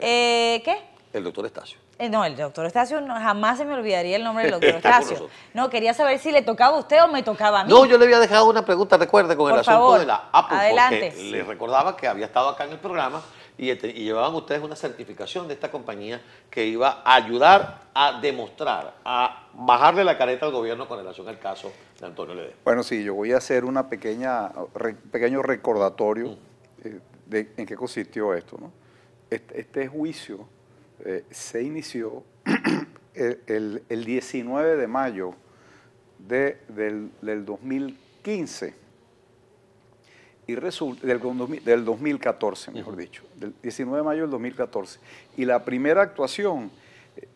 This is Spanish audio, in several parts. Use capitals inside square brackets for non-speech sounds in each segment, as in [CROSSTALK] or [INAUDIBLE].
Eh, ¿Qué? El doctor Estacio. Eh, no, el doctor Estacio, jamás se me olvidaría el nombre del doctor [LAUGHS] Estacio. no, quería saber si le tocaba a usted o me tocaba a mí. No, yo le había dejado una pregunta, recuerde, con el asunto de la Apple. Adelante. Porque le recordaba que había estado acá en el programa este, y, llevaban ustedes una certificación de esta compañía que iba a ayudar a demostrar, a bajarle la careta al gobierno con relación al caso de Antonio Lede. Bueno, sí, yo voy a hacer un pequeño recordatorio mm. eh, de en qué consistió esto, ¿no? Este, este, juicio eh, se inició [CLEARS THROAT] el, 19 de mayo del, 2015 y resulta, del, 2014, mejor dicho, del 19 de mayo del 2014. Y la primera actuación,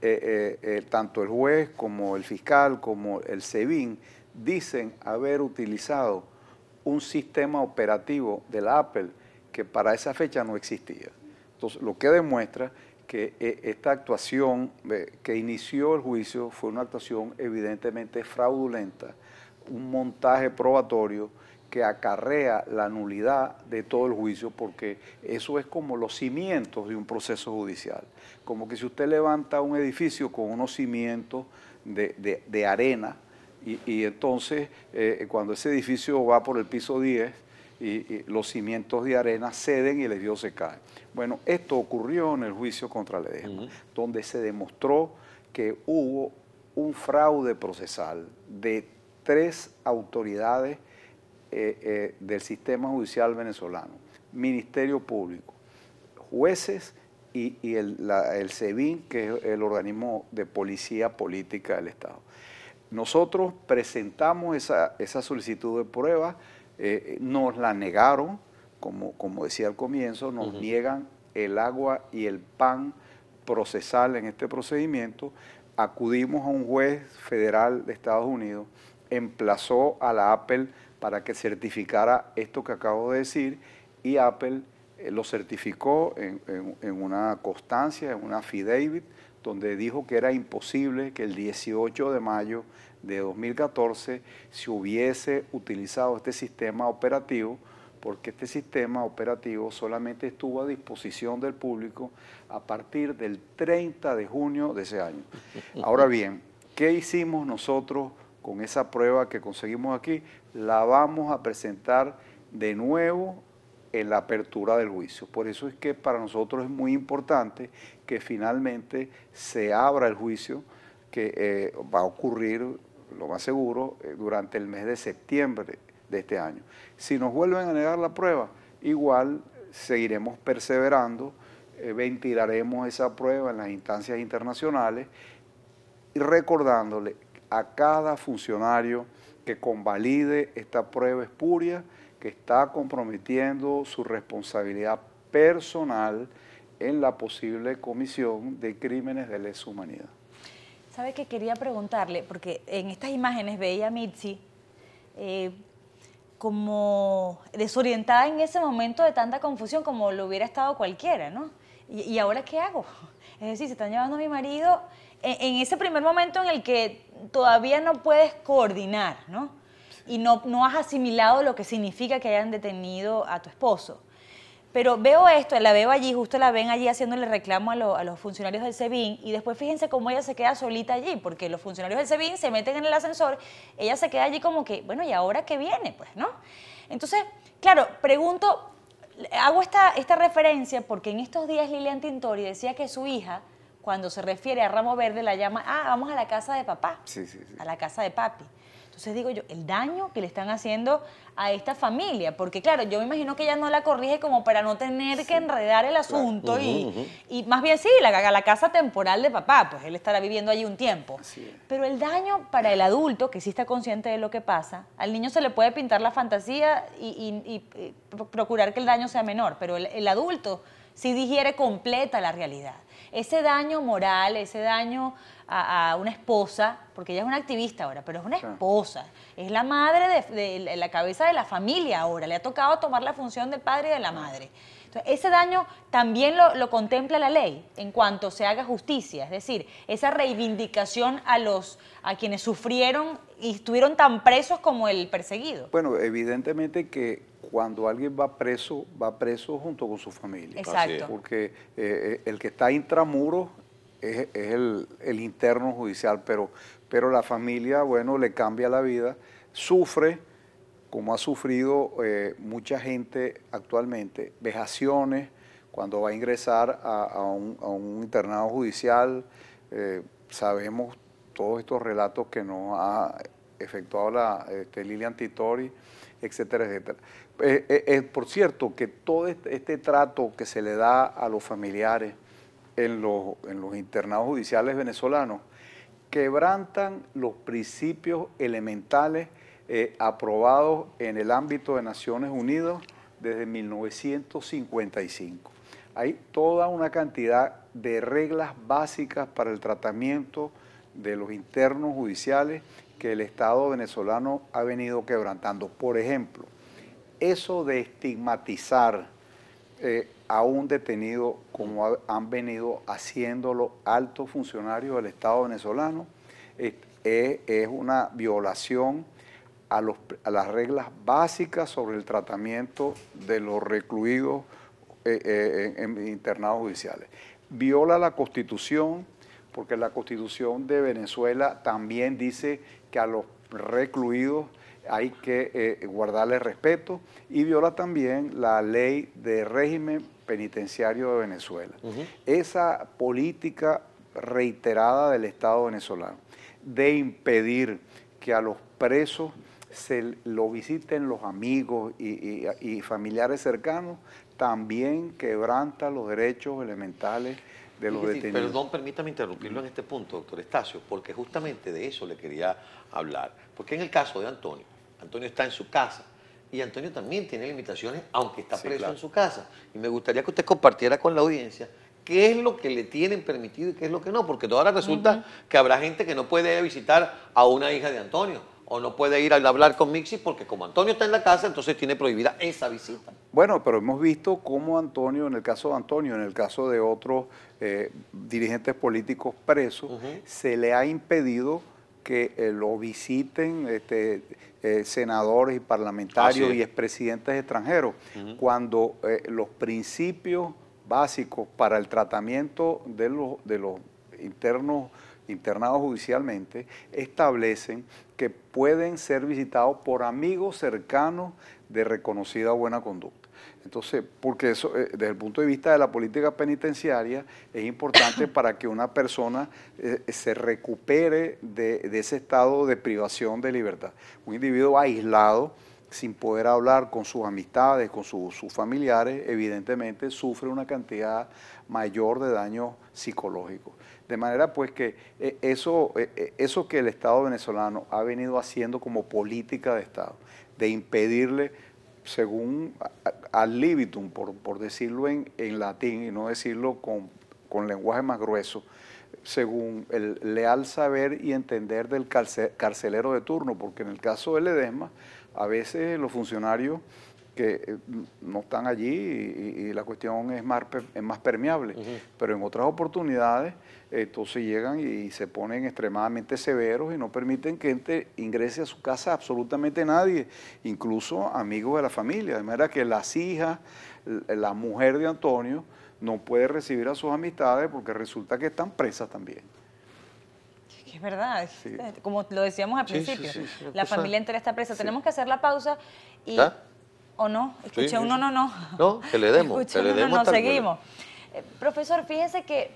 eh, eh, tanto el juez como el fiscal, como el SEBIN, dicen haber utilizado un sistema operativo la Apple que para esa fecha no existía. Entonces, lo que demuestra que eh, esta actuación eh, que inició el juicio fue una actuación evidentemente fraudulenta, un montaje probatorio que acarrea la nulidad de todo el juicio, porque eso es como los cimientos de un proceso judicial. Como que si usted levanta un edificio con unos cimientos de, arena, y, entonces eh, cuando ese edificio va por el piso 10, y, los cimientos de arena ceden y el desvío se cae. Bueno, esto ocurrió en el juicio contra Ledesma, donde se demostró que hubo un fraude procesal de tres autoridades eh, eh, del sistema judicial venezolano, Ministerio Público, jueces y, el, la, SEBIN, que es el organismo de policía política del Estado. Nosotros presentamos esa, esa solicitud de prueba eh, eh, nos la negaron, como, como decía al comienzo, nos niegan el agua y el pan procesal en este procedimiento. Acudimos a un juez federal de Estados Unidos, emplazó a la Apple para que certificara esto que acabo de decir y Apple eh, lo certificó en, en, una constancia, en una affidavit, donde dijo que era imposible que el 18 de mayo de 2014 si hubiese utilizado este sistema operativo, porque este sistema operativo solamente estuvo a disposición del público a partir del 30 de junio de ese año. Ahora bien, ¿qué hicimos nosotros con esa prueba que conseguimos aquí? La vamos a presentar de nuevo en la apertura del juicio. Por eso es que para nosotros es muy importante que finalmente se abra el juicio que eh, va a ocurrir lo más seguro, eh, durante el mes de septiembre de este año. Si nos vuelven a negar la prueba, igual seguiremos perseverando, eh, ventilaremos esa prueba en las instancias internacionales y recordándole a cada funcionario que convalide esta prueba espuria que está comprometiendo su responsabilidad personal en la posible comisión de crímenes de lesa humanidad. ¿Sabe que quería preguntarle? Porque en estas imágenes veía a Mitzi eh, como desorientada en ese momento de tanta confusión como lo hubiera estado cualquiera, ¿no? ¿Y, ahora qué hago? [LAUGHS] Es decir, se están llevando a mi marido en, en, ese primer momento en el que todavía no puedes coordinar, ¿no? Y no, no has asimilado lo que significa que hayan detenido a tu esposo. Pero veo esto, la veo allí, justo la ven allí haciéndole reclamo a, los funcionarios del SEBIN y después fíjense cómo ella se queda solita allí, porque los funcionarios del SEBIN se meten en el ascensor, ella se queda allí como que, bueno, ¿y ahora qué viene? Pues, ¿no? Entonces, claro, pregunto, hago esta, esta referencia porque en estos días Lilian Tintori decía que su hija, cuando se refiere a Ramo Verde, la llama, ah, vamos a la casa de papá, sí, sí. a la casa de papi. Entonces digo yo, el daño que le están haciendo a esta familia, porque claro, yo me imagino que ella no la corrige como para no tener que enredar el asunto y, y, más bien sí, la, la casa temporal de papá, pues él estará viviendo allí un tiempo. Pero el daño para el adulto, que sí está consciente de lo que pasa, al niño se le puede pintar la fantasía y, y, eh, procurar que el daño sea menor, pero el, el adulto sí digiere completa la realidad ese daño moral, ese daño a, una esposa, porque ella es una activista ahora, pero es una esposa, es la madre de, la cabeza de la familia ahora, le ha tocado tomar la función del padre y de la madre. Entonces, ese daño también lo, lo contempla la ley en cuanto se haga justicia, es decir, esa reivindicación a, los, a quienes sufrieron y estuvieron tan presos como el perseguido. Bueno, evidentemente que cuando alguien va preso, va preso junto con su familia. Exacto. Porque eh, eh, el que está intramuros es, el, interno judicial, pero, pero la familia, bueno, le cambia la vida, sufre, como ha sufrido eh, mucha gente actualmente, vejaciones cuando va a ingresar a, un, internado judicial. sabemos todos estos relatos que nos ha efectuado la este, Lilian Titori etcétera, etcétera. Eh, eh, eh, por cierto, que todo este, este, trato que se le da a los familiares en los, internados judiciales venezolanos quebrantan los principios elementales aprobados en el ámbito de Naciones Unidas desde 1955. Hay toda una cantidad de reglas básicas para el tratamiento de los internos judiciales que el Estado venezolano ha venido quebrantando. Por ejemplo, eso de estigmatizar eh, a un detenido como han venido haciéndolo altos funcionarios del Estado venezolano es, una violación a, las reglas básicas sobre el tratamiento de los recluidos eh, eh, en internados judiciales. Viola la Constitución porque la Constitución de Venezuela también dice que a los recluidos hay que eh, guardarle respeto y viola también la ley de régimen penitenciario de Venezuela. Esa política reiterada del Estado venezolano de impedir que a los presos se lo visiten los amigos y familiares cercanos, también quebranta los derechos elementales Perdón, permítame interrumpirlo en este punto, doctor Estacio, porque justamente de eso le quería hablar. Porque en el caso de Antonio, Antonio está en su casa y Antonio también tiene limitaciones, aunque está preso en su casa. Y me gustaría que usted compartiera con la audiencia qué es lo que le tienen permitido y qué es lo que no, porque todavía resulta que habrá gente que no puede visitar a una hija de Antonio o no puede ir a hablar con Mixi porque como Antonio está en la casa, entonces tiene prohibida esa visita. Bueno, pero hemos visto cómo Antonio, en el caso de Antonio, en el caso de otros eh, dirigentes políticos presos, se le ha impedido que eh, lo visiten este, eh, senadores y parlamentarios y expresidentes extranjeros, cuando los principios básicos para el tratamiento de los internos internados judicialmente, establecen que pueden ser visitados por amigos cercanos de reconocida buena conducta. Entonces, porque eso, eh, desde el punto de vista de la política penitenciaria, es importante para que una persona eh, se recupere de ese estado de privación de libertad. Un individuo aislado, sin poder hablar con sus amistades, con sus familiares, evidentemente sufre una cantidad mayor de daños psicológicos. De manera pues que eh, eso, eh, eh, eso que el Estado venezolano ha venido haciendo como política de Estado, de impedirle según al libitum, por, decirlo en, latín y no decirlo con, con lenguaje más grueso, según el leal saber y entender del carcelero de turno, porque en el caso de Ledesma, a veces los funcionarios que eh, no están allí y, la cuestión es más, es más permeable. Pero en otras oportunidades, entonces llegan y se ponen extremadamente severos y no permiten que entre, ingrese a su casa absolutamente nadie, incluso amigos de la familia. De manera que las hijas, la mujer de Antonio, no puede recibir a sus amistades porque resulta que están presas también es verdad. Como lo decíamos al principio, la familia entera está presa. Tenemos que hacer la pausa y... ¿O no? Escuché un no, no, no. No, que le demos. Escuché no, no, seguimos. Eh, profesor, fíjese que,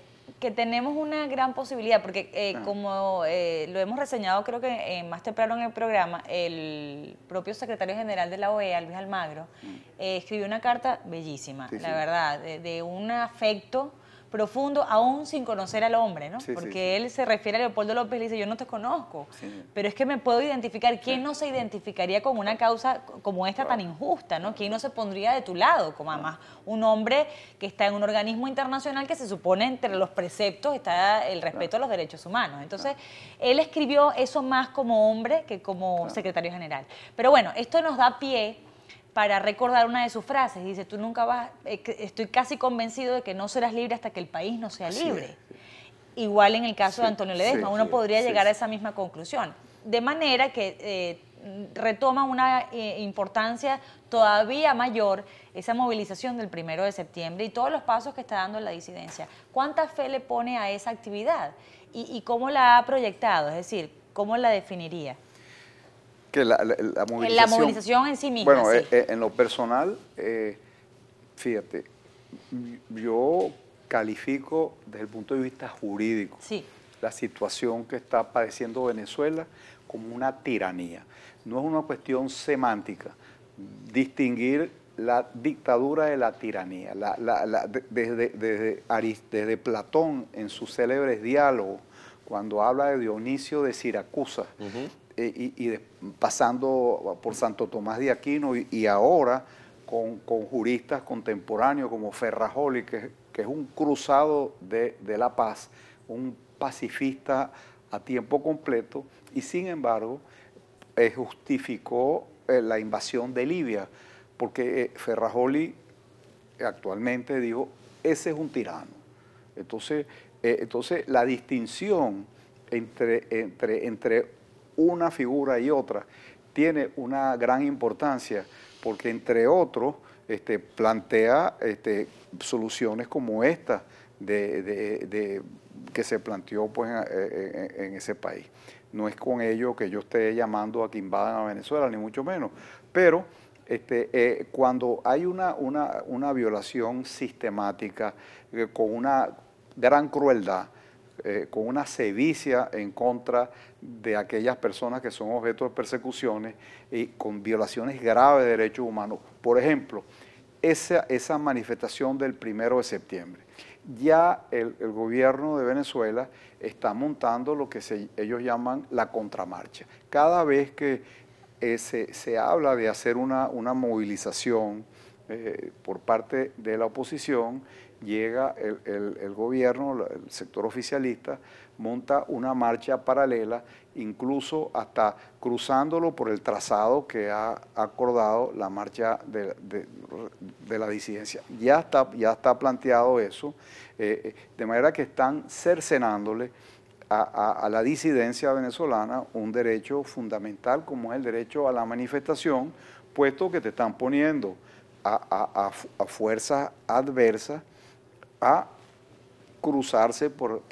tenemos una gran posibilidad, porque eh, ah. como eh, lo hemos reseñado creo que más temprano en el programa, el propio secretario general de la OEA, Luis Almagro, mm. escribió una carta bellísima, la verdad, de un afecto profundo, aún sin conocer al hombre, ¿no? Porque él se refiere a Leopoldo López y dice, yo no te conozco, pero es que me puedo identificar. ¿Quién no se identificaría con una causa como esta tan injusta, ¿no? ¿Quién no se pondría de tu lado, como además un hombre que está en un organismo internacional que se supone entre los preceptos está el respeto a los derechos humanos? Entonces, él escribió eso más como hombre que como secretario general. Pero bueno, esto nos da pie para recordar una de sus frases. Dice, tú nunca vas, eh, estoy casi convencido de que no serás libre hasta que el país no sea libre. Igual en el caso de Antonio Ledesma, uno podría llegar a esa misma conclusión. De manera que eh, retoma una eh, importancia todavía mayor esa movilización del primero de septiembre y todos los pasos que está dando la disidencia. ¿Cuánta fe le pone a esa actividad y cómo la ha proyectado? Es decir, ¿cómo la definiría? Que la, movilización, en sí misma. Bueno, eh, eh, en lo personal, eh, fíjate, yo califico desde el punto de vista jurídico la situación que está padeciendo Venezuela como una tiranía. No es una cuestión semántica distinguir la dictadura de la tiranía. desde, desde, Platón, en sus célebres diálogos, cuando habla de Dionisio de Siracusa, eh, y, pasando por Santo Tomás de Aquino y, ahora con, juristas contemporáneos como Ferrajoli, que, que es un cruzado de, la paz, un pacifista a tiempo completo, y sin embargo eh, justificó eh, la invasión de Libia, porque Ferrajoli actualmente digo ese es un tirano. Entonces, entonces la distinción entre, entre, entre una figura y otra tiene una gran importancia porque entre otros este, plantea este, soluciones como esta de, que se planteó pues, en, ese país. No es con ello que yo esté llamando a que invadan a Venezuela, ni mucho menos, pero este, eh, cuando hay una, una, violación sistemática eh, con una gran crueldad, eh, con una sevicia en contra de aquellas personas que son objeto de persecuciones y con violaciones graves de derechos humanos. Por ejemplo, esa, manifestación del primero de septiembre. Ya el, gobierno de Venezuela está montando lo que ellos llaman la contramarcha. Cada vez que eh, se, habla de hacer una, movilización eh, por parte de la oposición, llega el, gobierno, el sector oficialista, monta una marcha paralela, incluso hasta cruzándolo por el trazado que ha acordado la marcha de, la disidencia. Ya está, ya está planteado eso, eh, eh, de manera que están cercenándole a, la disidencia venezolana un derecho fundamental como es el derecho a la manifestación, puesto que te están poniendo a, a, fuerzas adversas a cruzarse por,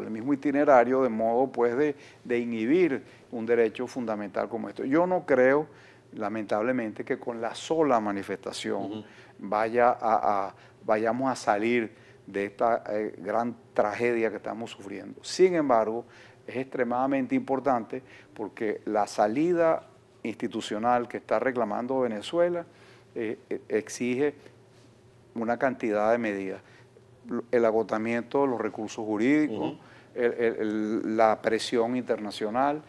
el mismo itinerario de modo pues de, inhibir un derecho fundamental como esto. Yo no creo, lamentablemente, que con la sola manifestación vaya vayamos a salir de esta eh, gran tragedia que estamos sufriendo. Sin embargo, es extremadamente importante porque la salida institucional que está reclamando Venezuela eh, eh, exige una cantidad de medidas el agotamiento de los recursos jurídicos, la presión internacional,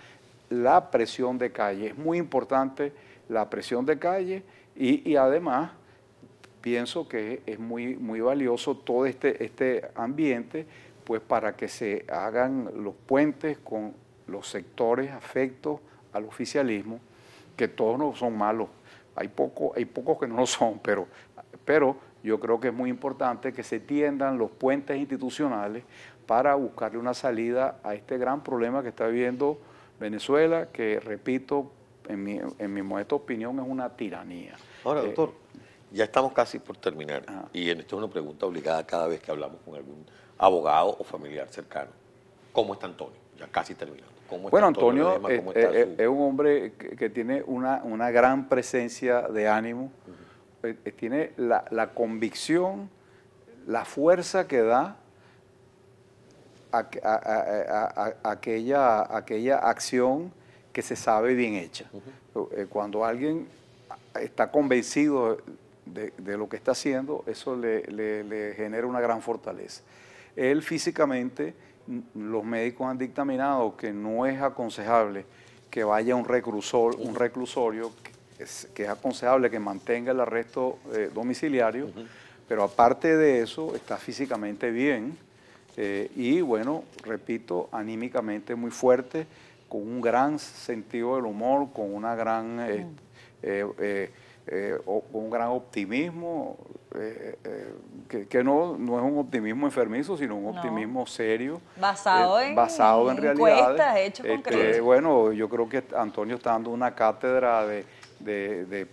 la presión de calle. Es muy importante la presión de calle y, además pienso que es muy, muy valioso todo este, este ambiente pues para que se hagan los puentes con los sectores afectos al oficialismo, que todos no son malos. Hay, poco, hay pocos que no lo son, pero, pero yo creo que es muy importante que se tiendan los puentes institucionales para buscarle una salida a este gran problema que está viviendo Venezuela, que repito, en mi, modesta opinión, es una tiranía. Ahora, eh, doctor, ya estamos casi por terminar, y en esto es una pregunta obligada cada vez que hablamos con algún abogado o familiar cercano. ¿Cómo está Antonio? Ya casi terminando. ¿Cómo está Antonio, Antonio eh, eh, es, un hombre que, tiene una, una, gran presencia de ánimo. Eh, tiene la, convicción, la fuerza que da a, aquella, aquella acción que se sabe bien hecha. Eh, cuando alguien está convencido de, lo que está haciendo, eso le, genera una gran fortaleza. Él físicamente, mm, los médicos han dictaminado que no es aconsejable que vaya a un, reclusor, un reclusorio que es aconsejable que mantenga el arresto eh, domiciliario, pero aparte de eso está físicamente bien eh, y bueno, repito, anímicamente muy fuerte, con un gran sentido del humor, con una gran... Eh, un gran optimismo, que, no, no, es un optimismo enfermizo, sino un optimismo serio. Basado en, basado en, realidad. Este, bueno, yo creo que Antonio está dando una cátedra de de, de,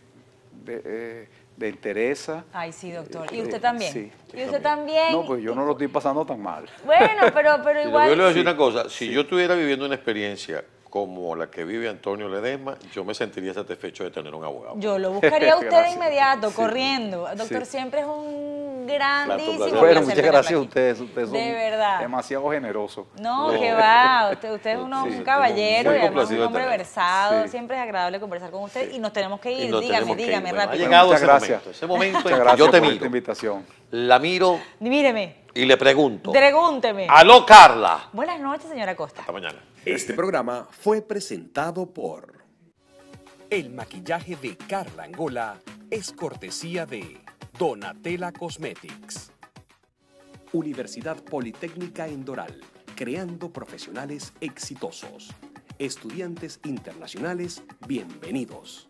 de, eh, de Ay, sí, doctor. ¿Y eh, usted también? Sí, ¿Y usted también? No, pues yo no lo estoy pasando tan mal. Bueno, pero, pero igual... Yo le voy a decir una cosa. Si yo estuviera viviendo una experiencia como la que vive Antonio Ledesma, yo me sentiría satisfecho de tener un abogado. Yo lo buscaría a [LAUGHS] usted de inmediato, corriendo. Doctor, siempre es un grandísimo. bueno, muchas gracias a ustedes. Ustedes son de verdad. demasiado generoso. No, que [LAUGHS] va. Usted, es un caballero y un hombre versado. Siempre es agradable conversar con usted y nos tenemos que ir. Dígame, dígame, rápido. Ha llegado ese gracias. momento. Ese [LAUGHS] momento yo te miro. invitación. La miro. Míreme. Y le pregunto. Pregúnteme. Aló, Carla. Buenas noches, señora Costa. Hasta mañana. Este programa fue presentado por... El maquillaje de Carla Angola es cortesía de... Donatella Cosmetics. Universidad Politécnica en Doral, creando profesionales exitosos. Estudiantes internacionales, bienvenidos.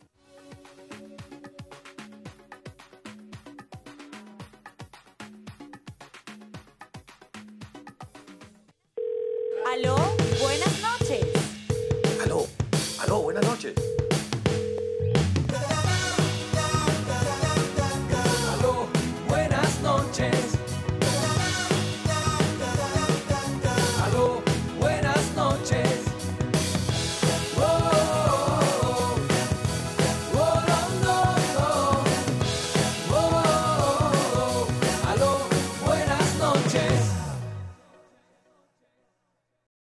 Aló, buenas noches. Aló, aló, buenas noches.